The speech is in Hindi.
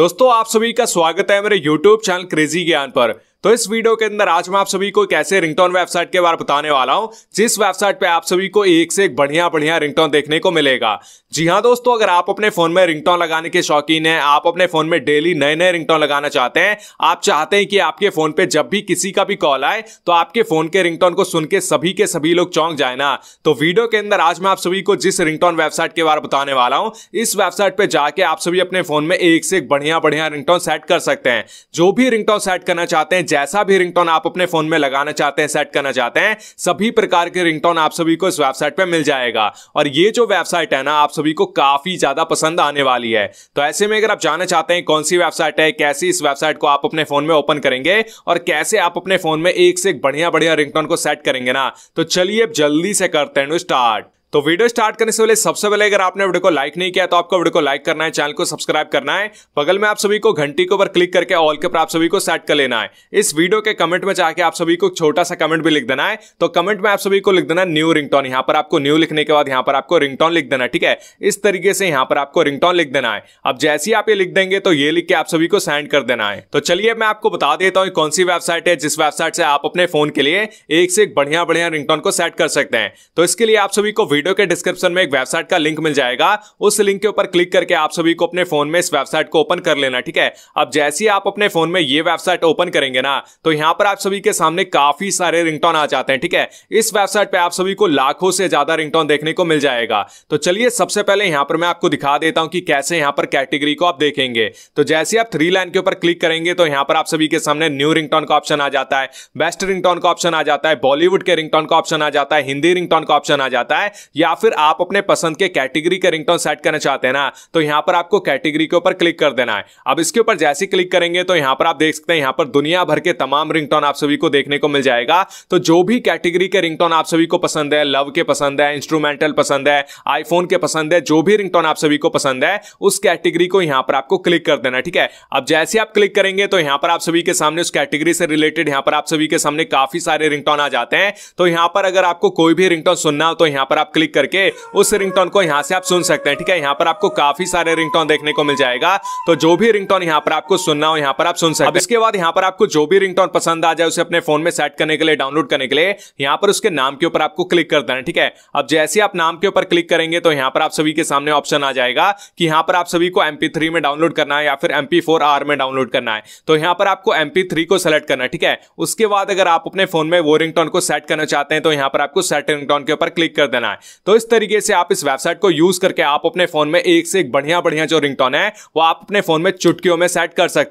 दोस्तों आप सभी का स्वागत है मेरे YouTube चैनल क्रेजी ज्ञान पर तो इस वीडियो के अंदर आज मैं आप सभी को कैसे रिंगटोन वेबसाइट के बारे बताने वाला हूं जिस वेबसाइट पे आप सभी को एक से एक बढ़िया बढ़िया रिंगटोन देखने को मिलेगा जी हाँ दोस्तों अगर आप अपने फोन में रिंगटोन लगाने के शौकीन हैं आप अपने फोन में डेली नए नए रिंगटोन लगाना चाहते हैं आप चाहते हैं कि आपके फोन पे जब भी किसी का भी कॉल आए तो आपके फोन के रिंगटोन को सुन के सभी के सभी लोग चौंक जाए ना तो वीडियो के अंदर आज मैं आप सभी को जिस रिंगटोन वेबसाइट के बारे में बताने वाला हूं इस वेबसाइट पर जाके आप सभी अपने फोन में एक से एक बढ़िया बढ़िया रिंगटोन सेट कर सकते हैं जो भी रिंगटोन सेट करना चाहते हैं जैसा भी रिंगटोन आप अपने फोन में लगाना चाहते हैं सेट करना चाहते हैं सभी प्रकार के रिंगटोन आप सभी को इस वेबसाइट पर मिल जाएगा और ये जो वेबसाइट है ना आप सभी को काफी ज्यादा पसंद आने वाली है तो ऐसे में अगर आप जानना चाहते हैं कौन सी वेबसाइट है कैसे इस वेबसाइट को आप अपने फोन में ओपन करेंगे और कैसे आप अपने फोन में एक से एक बढ़िया बढ़िया रिंगटोन को सेट करेंगे ना तो चलिए अब जल्दी से करते हैं स्टार्ट तो वीडियो स्टार्ट करने से पहले सबसे पहले अगर आपने वीडियो को लाइक नहीं किया तो आपको वीडियो को लाइक करना है चैनल को सब्सक्राइब करना है बगल में आप सभी को घंटी के ऊपर क्लिक करके ऑल के ऊपर आप सभी को सेट कर लेना है इस वीडियो के कमेंट में जाके आप सभी को छोटा सा कमेंट भी लिख देना है तो कमेंट में आप सभी को लिख देना न्यू रिंगटोन यहाँ पर आपको न्यू लिखने के बाद यहाँ पर आपको रिंगटोन लिख देना ठीक है इस तरीके से यहाँ पर आपको रिंगटोन लिख देना है अब जैसे ही आप ये लिख देंगे तो ये लिख के आप सभी को सेंड कर देना है तो चलिए मैं आपको बता देता हूँ कौन सी वेबसाइट है जिस वेबसाइट से आप अपने फोन के लिए एक से एक बढ़िया बढ़िया रिंगटोन को सेट कर सकते हैं तो इसके लिए आप सभी को वीडियो के डिस्क्रिप्शन में एक वेबसाइट का लिंक मिल जाएगा उस लिंक के ऊपर क्लिक करके आप सभी को अपने फोन में इस वेबसाइट को ओपन कर लेना ठीक है अब जैसे ही आप अपने फोन में ये वेबसाइट ओपन करेंगे ना तो यहाँ पर आप सभी के सामने काफी सारे रिंगटोन आ जाते हैं ठीक है इस वेबसाइट पर आप सभी को लाखों से ज्यादा रिंगटोन देखने को मिल जाएगा तो चलिए सबसे पहले यहाँ पर मैं आपको दिखा देता हूँ कि कैसे यहाँ पर कैटेगरी को आप देखेंगे तो जैसे आप थ्री लाइन के ऊपर क्लिक करेंगे तो यहाँ पर आप सभी के सामने न्यू रिंगटोन का ऑप्शन आ जाता है बेस्ट रिंगटोन का ऑप्शन आ जाता है बॉलीवुड के रिंगटोन का ऑप्शन आ जाता है हिंदी रिंगटोन का ऑप्शन आ जाता है या फिर आप अपने पसंद के कैटेगरी के रिंगटोन सेट करना चाहते हैं ना तो यहाँ पर आपको कैटेगरी के ऊपर क्लिक कर देना है अब इसके ऊपर जैसे क्लिक करेंगे तो यहाँ पर आप देख सकते हैं यहाँ पर दुनिया भर के तमाम रिंगटोन आप सभी को देखने को मिल जाएगा तो जो भी कैटेगरी के रिंगटोन आप सभी को पसंद है लव के पसंद है इंस्ट्रूमेंटल पसंद है आईफोन के पसंद है जो भी रिंगटोन आप सभी को पसंद है उस कैटेगरी को यहाँ पर आपको क्लिक कर देना ठीक है अब जैसे आप क्लिक करेंगे तो यहाँ पर आप सभी के सामने उस कैटेगरी से रिलेटेड यहाँ पर आप सभी के सामने काफी सारे रिंगटोन आ जाते हैं तो यहाँ पर अगर आपको कोई भी रिंगटोन सुनना हो तो यहाँ पर आप क्लिक करके उस रिंगटोन को यहाँ से आप सुन सकते हैं ठीक है यहाँ पर आपको काफी सारे रिंगटोन देखने को मिल जाएगा तो जो भी रिंगटोन यहाँ पर आपको सुनना हो यहाँ पर आप सुन सकते इसके बाद यहाँ पर आपको जो भी रिंगटोन पसंद आ जाए उसे अपने फोन में सेट करने के लिए डाउनलोड करने के लिए यहाँ पर उसके नाम के ऊपर आपको क्लिक करना है ठीक है अब जैसे आप नाम के ऊपर क्लिक करेंगे तो यहाँ पर आप सभी के सामने ऑप्शन आ जाएगा कि यहाँ पर आप सभी को एमपी में डाउनलोड करना है या फिर एमपी आर में डाउनलोड करना है तो यहाँ पर आपको एमपी को सेलेक्ट करना है ठीक है उसके बाद अगर आप अपने फोन में वो रिंगटोन को सेट करना चाहते हैं तो यहाँ पर आपको सेट रिंगटोन के ऊपर क्लिक कर देना है तो इस तरीके से आप इस वेबसाइट को यूज करके आप अपने फोन में एक से एक बढ़िया बढ़िया जो रिंगटोन है वो आप अपने फोन में चुटकियों में सेट कर सकते